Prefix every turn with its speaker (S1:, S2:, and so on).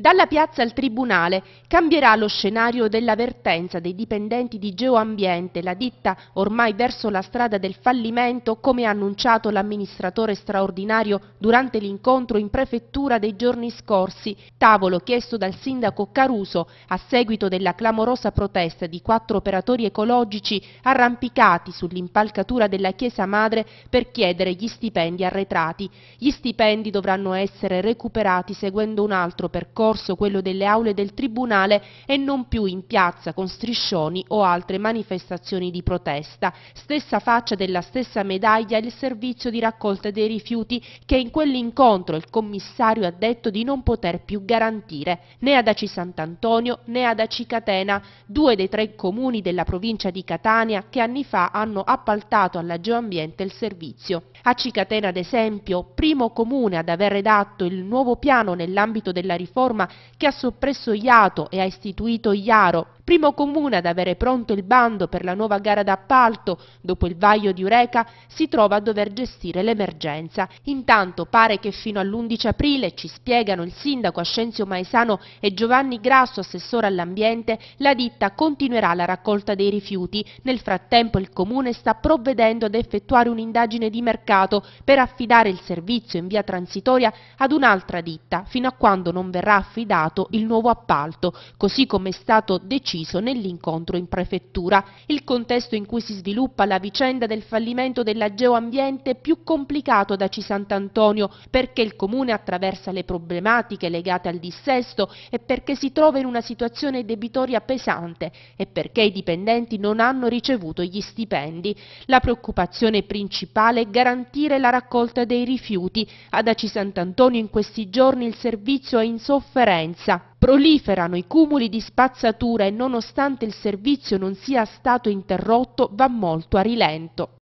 S1: Dalla piazza al tribunale cambierà lo scenario dell'avvertenza dei dipendenti di Geoambiente, la ditta ormai verso la strada del fallimento, come ha annunciato l'amministratore straordinario durante l'incontro in prefettura dei giorni scorsi, tavolo chiesto dal sindaco Caruso a seguito della clamorosa protesta di quattro operatori ecologici arrampicati sull'impalcatura della Chiesa Madre per chiedere gli stipendi arretrati. Gli stipendi dovranno essere recuperati seguendo un altro percorso corso quello delle aule del Tribunale e non più in piazza con striscioni o altre manifestazioni di protesta. Stessa faccia della stessa medaglia il servizio di raccolta dei rifiuti che in quell'incontro il commissario ha detto di non poter più garantire né ad Aci Sant'Antonio né ad Aci Catena, due dei tre comuni della provincia di Catania che anni fa hanno appaltato alla Geoambiente il servizio. Aci Catena ad esempio, primo comune ad aver redatto il nuovo piano nell'ambito della riforma che ha soppresso Iato e ha istituito Iaro Primo comune ad avere pronto il bando per la nuova gara d'appalto, dopo il vaglio di Ureca, si trova a dover gestire l'emergenza. Intanto pare che fino all'11 aprile, ci spiegano il sindaco Ascenzio Maesano e Giovanni Grasso, assessore all'ambiente, la ditta continuerà la raccolta dei rifiuti. Nel frattempo il comune sta provvedendo ad effettuare un'indagine di mercato per affidare il servizio in via transitoria ad un'altra ditta, fino a quando non verrà affidato il nuovo appalto, così come è stato deciso ucciso nell'incontro in prefettura, il contesto in cui si sviluppa la vicenda del fallimento della geoambiente è più complicato da C. Sant'Antonio perché il comune attraversa le problematiche legate al dissesto e perché si trova in una situazione debitoria pesante e perché i dipendenti non hanno ricevuto gli stipendi. La preoccupazione principale è garantire la raccolta dei rifiuti. Ad Aci Sant'Antonio in questi giorni il servizio è in sofferenza proliferano i cumuli di spazzatura e nonostante il servizio non sia stato interrotto va molto a rilento.